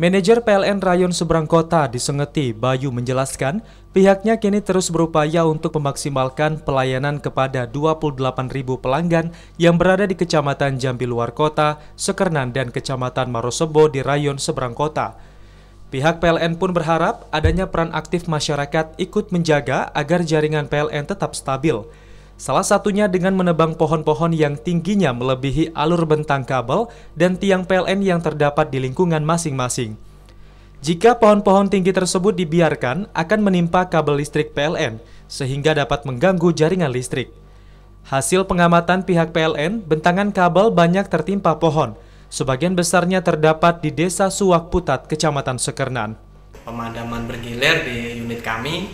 Manajer PLN Rayon Seberang Kota Sengeti, Bayu menjelaskan, pihaknya kini terus berupaya untuk memaksimalkan pelayanan kepada 28.000 pelanggan yang berada di Kecamatan Jambi Luar Kota, Sekernan dan Kecamatan Marosebo di Rayon Seberang Kota. Pihak PLN pun berharap adanya peran aktif masyarakat ikut menjaga agar jaringan PLN tetap stabil. Salah satunya dengan menebang pohon-pohon yang tingginya melebihi alur bentang kabel dan tiang PLN yang terdapat di lingkungan masing-masing. Jika pohon-pohon tinggi tersebut dibiarkan, akan menimpa kabel listrik PLN, sehingga dapat mengganggu jaringan listrik. Hasil pengamatan pihak PLN, bentangan kabel banyak tertimpa pohon. Sebagian besarnya terdapat di Desa Suwak Putat, Kecamatan Sekernan. Pemadaman bergilir di unit kami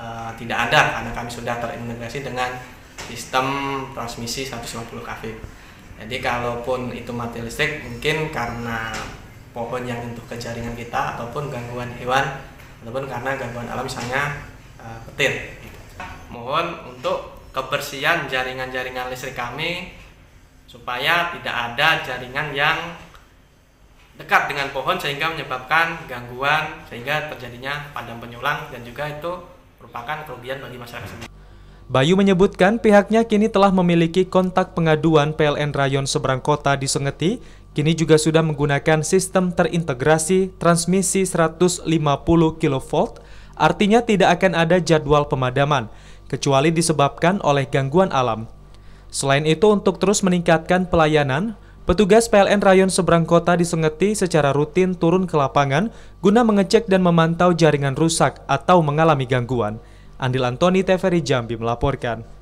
Eh, tidak ada karena kami sudah terintegrasi dengan sistem transmisi 150 kV. Jadi kalaupun itu mati listrik mungkin karena pohon yang untuk ke jaringan kita ataupun gangguan hewan ataupun karena gangguan alam misalnya e, petir. Gitu. Mohon untuk kebersihan jaringan-jaringan listrik kami supaya tidak ada jaringan yang dekat dengan pohon sehingga menyebabkan gangguan sehingga terjadinya padam penyulang dan juga itu merupakan kerugian bagi masyarakat sendiri. Bayu menyebutkan pihaknya kini telah memiliki kontak pengaduan PLN Rayon Seberang Kota di Sengeti, kini juga sudah menggunakan sistem terintegrasi transmisi 150 kV, artinya tidak akan ada jadwal pemadaman, kecuali disebabkan oleh gangguan alam. Selain itu, untuk terus meningkatkan pelayanan, Petugas PLN Rayon Seberang Kota di Sengeti secara rutin turun ke lapangan guna mengecek dan memantau jaringan rusak atau mengalami gangguan. Andil Antoni TVRI Jambi melaporkan.